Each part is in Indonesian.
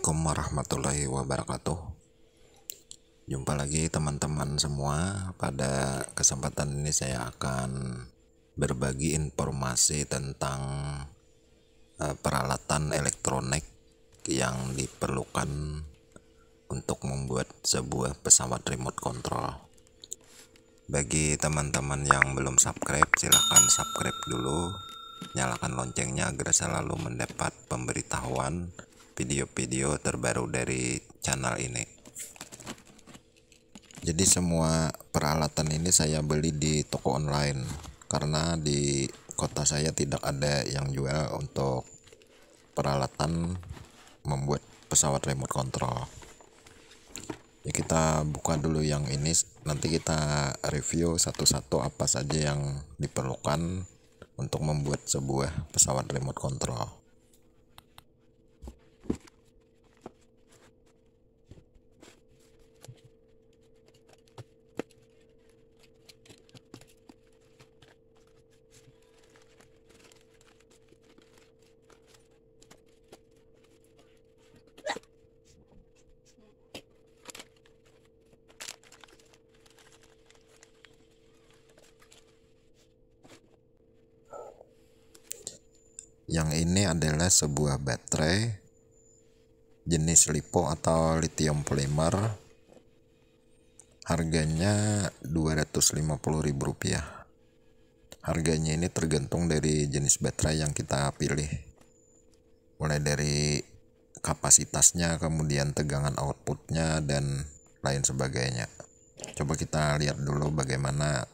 Assalamualaikum warahmatullahi wabarakatuh Jumpa lagi teman-teman semua Pada kesempatan ini saya akan berbagi informasi tentang eh, peralatan elektronik yang diperlukan untuk membuat sebuah pesawat remote control bagi teman-teman yang belum subscribe silahkan subscribe dulu nyalakan loncengnya agar selalu mendapat pemberitahuan video-video terbaru dari channel ini jadi semua peralatan ini saya beli di toko online karena di kota saya tidak ada yang jual untuk peralatan membuat pesawat remote control ya kita buka dulu yang ini nanti kita review satu-satu apa saja yang diperlukan untuk membuat sebuah pesawat remote control Yang ini adalah sebuah baterai jenis lipo atau lithium polymer. Harganya Rp250.000. Harganya ini tergantung dari jenis baterai yang kita pilih. Mulai dari kapasitasnya, kemudian tegangan outputnya, dan lain sebagainya. Coba kita lihat dulu bagaimana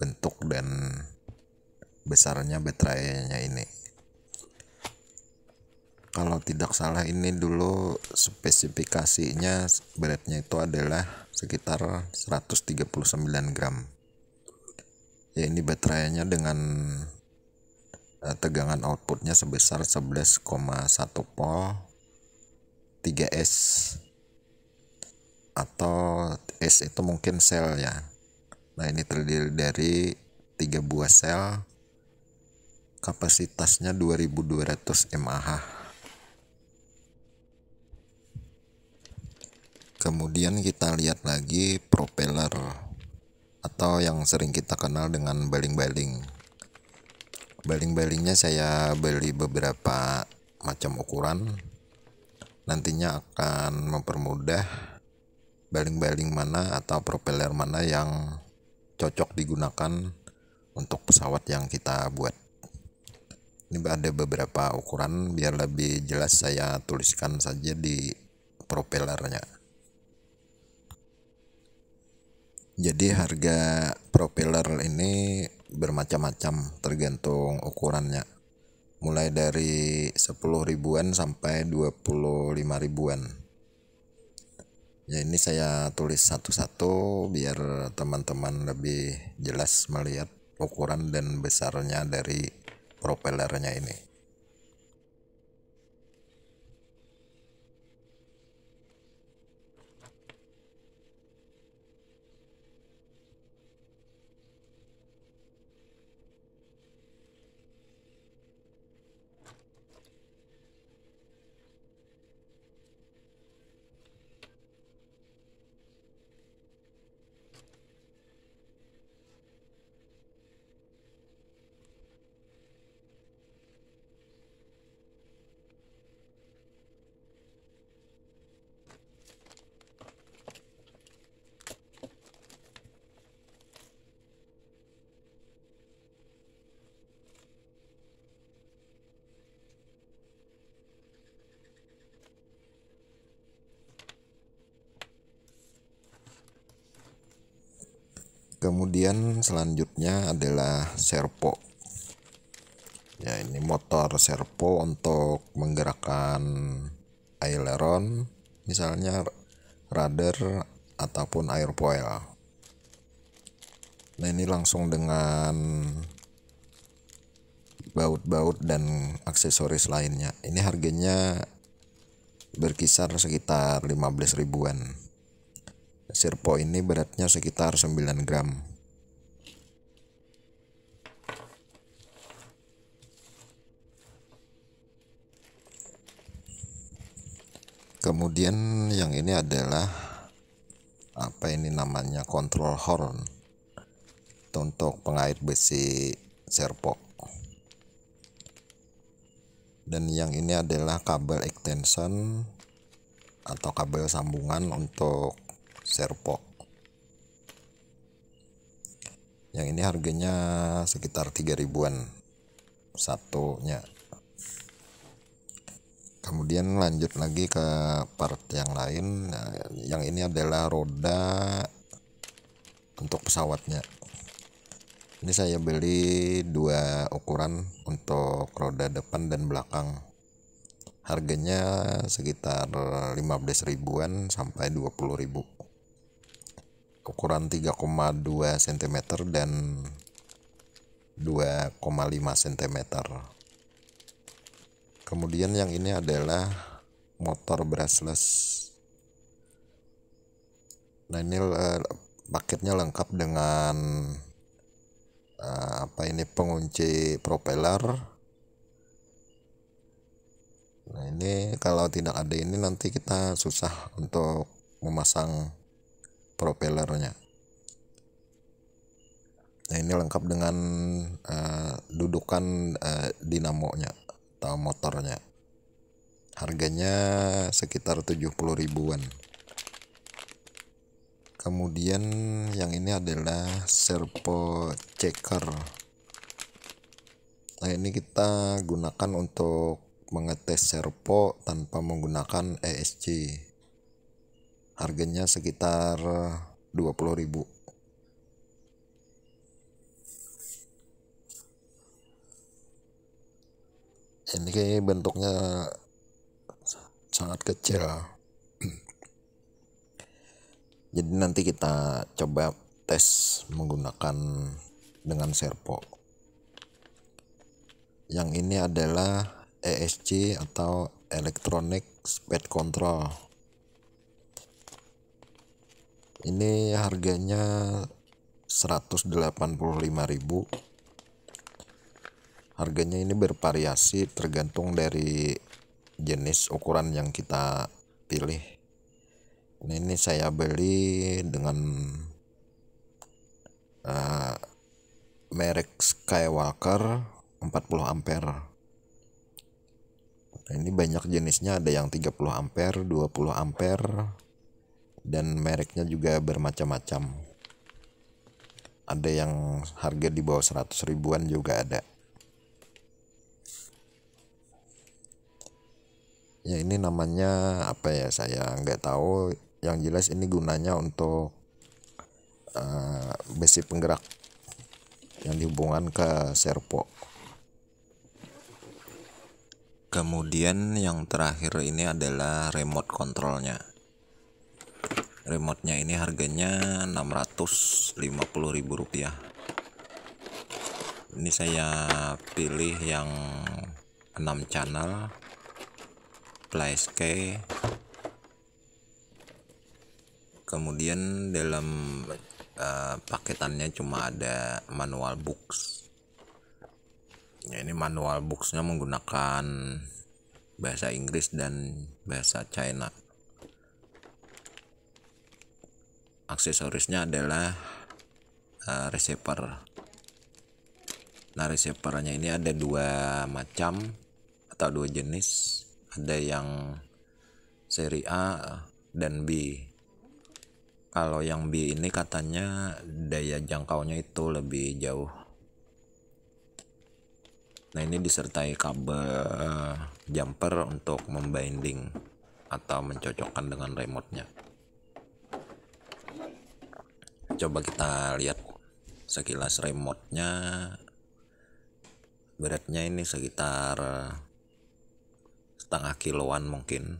bentuk dan besarnya baterainya ini kalau tidak salah ini dulu spesifikasinya beratnya itu adalah sekitar 139 gram ya ini baterainya dengan eh, tegangan outputnya sebesar 11,1 volt 3S atau S itu mungkin sel ya nah ini terdiri dari tiga buah sel kapasitasnya 2200 mAh Kemudian kita lihat lagi propeller atau yang sering kita kenal dengan baling-baling. Baling-balingnya saya beli beberapa macam ukuran. Nantinya akan mempermudah baling-baling mana atau propeller mana yang cocok digunakan untuk pesawat yang kita buat. Ini ada beberapa ukuran biar lebih jelas saya tuliskan saja di propellernya. Jadi harga propeller ini bermacam-macam tergantung ukurannya. Mulai dari 10 ribuan sampai 25 ribuan. Ya ini saya tulis satu-satu biar teman-teman lebih jelas melihat ukuran dan besarnya dari propellernya ini. kemudian selanjutnya adalah servo ya ini motor servo untuk menggerakkan aileron misalnya rudder ataupun airfoil nah ini langsung dengan baut-baut dan aksesoris lainnya ini harganya berkisar sekitar 15 ribuan Sirpo ini beratnya sekitar 9 gram. Kemudian yang ini adalah apa ini namanya kontrol horn untuk pengait besi serpo. Dan yang ini adalah kabel extension atau kabel sambungan untuk Serpok yang ini harganya sekitar 3 ribuan satunya kemudian lanjut lagi ke part yang lain nah, yang ini adalah roda untuk pesawatnya ini saya beli dua ukuran untuk roda depan dan belakang harganya sekitar 15 ribuan sampai 20 ribu ukuran 3,2 cm dan 2,5 cm kemudian yang ini adalah motor brushless nah ini eh, paketnya lengkap dengan eh, apa ini pengunci propeller nah ini kalau tidak ada ini nanti kita susah untuk memasang propellernya. Nah ini lengkap dengan uh, dudukan uh, dinamonya atau motornya. Harganya sekitar 70 ribuan. Kemudian yang ini adalah servo checker. Nah ini kita gunakan untuk mengetes servo tanpa menggunakan ESC harganya sekitar 20.000 eh, ini kayak bentuknya sangat kecil jadi nanti kita coba tes menggunakan dengan servo yang ini adalah ESC atau Electronic Speed Control ini harganya 185.000 harganya ini bervariasi tergantung dari jenis ukuran yang kita pilih ini, ini saya beli dengan uh, merek Skywalker 40 ampere nah, ini banyak jenisnya ada yang 30 ampere 20 ampere dan mereknya juga bermacam-macam. Ada yang harga di bawah 100 ribuan juga ada. Ya ini namanya apa ya saya nggak tahu. Yang jelas ini gunanya untuk uh, besi penggerak yang dihubungkan ke servo. Kemudian yang terakhir ini adalah remote kontrolnya remote nya ini harganya rp 650.000 rupiah ini saya pilih yang 6 channel PlaySkey kemudian dalam uh, paketannya cuma ada manual books ya, ini manual booksnya menggunakan bahasa Inggris dan bahasa China aksesorisnya adalah uh, receiver nah receivernya ini ada dua macam atau dua jenis ada yang seri A dan B kalau yang B ini katanya daya jangkaunya itu lebih jauh nah ini disertai kabel eh, jumper untuk membinding atau mencocokkan dengan remote nya coba kita lihat sekilas remote-nya beratnya ini sekitar eh, setengah kiloan mungkin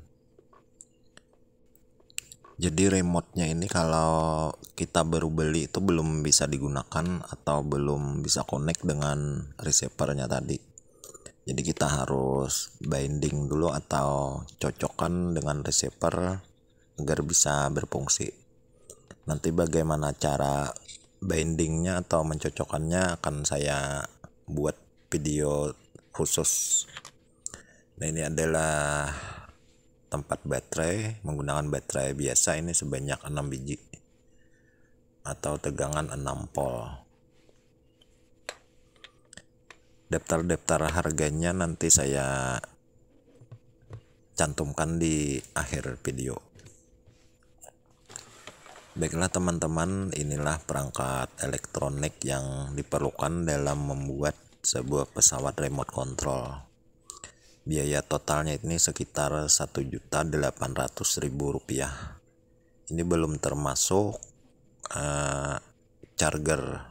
jadi remote-nya ini kalau kita baru beli itu belum bisa digunakan atau belum bisa connect dengan receivernya tadi jadi kita harus binding dulu atau cocokkan dengan receiver agar bisa berfungsi nanti bagaimana cara bindingnya atau mencocokannya akan saya buat video khusus nah ini adalah tempat baterai menggunakan baterai biasa ini sebanyak 6 biji atau tegangan 6 volt. daftar-daftar harganya nanti saya cantumkan di akhir video Baiklah teman-teman, inilah perangkat elektronik yang diperlukan dalam membuat sebuah pesawat remote control. Biaya totalnya ini sekitar Rp1.800.000. Ini belum termasuk uh, charger.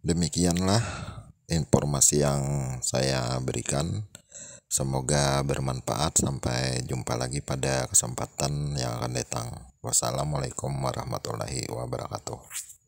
Demikianlah informasi yang saya berikan. Semoga bermanfaat. Sampai jumpa lagi pada kesempatan yang akan datang. Wassalamualaikum warahmatullahi wabarakatuh.